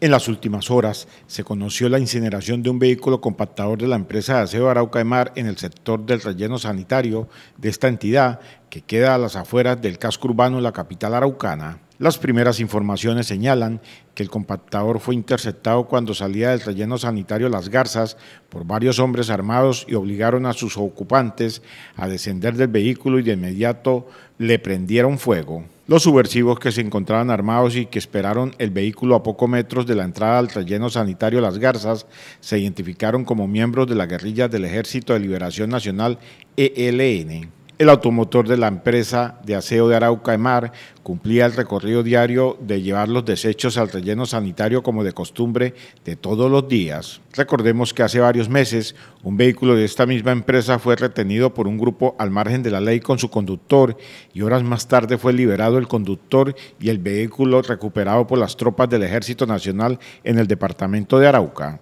En las últimas horas se conoció la incineración de un vehículo compactador de la empresa de aseo Arauca de Mar en el sector del relleno sanitario de esta entidad que queda a las afueras del casco urbano de la capital araucana. Las primeras informaciones señalan que el compactador fue interceptado cuando salía del relleno sanitario Las Garzas por varios hombres armados y obligaron a sus ocupantes a descender del vehículo y de inmediato le prendieron fuego. Los subversivos que se encontraban armados y que esperaron el vehículo a pocos metros de la entrada al relleno sanitario Las Garzas se identificaron como miembros de la guerrilla del Ejército de Liberación Nacional ELN. El automotor de la empresa de aseo de Arauca y Mar cumplía el recorrido diario de llevar los desechos al relleno sanitario como de costumbre de todos los días. Recordemos que hace varios meses un vehículo de esta misma empresa fue retenido por un grupo al margen de la ley con su conductor y horas más tarde fue liberado el conductor y el vehículo recuperado por las tropas del Ejército Nacional en el departamento de Arauca.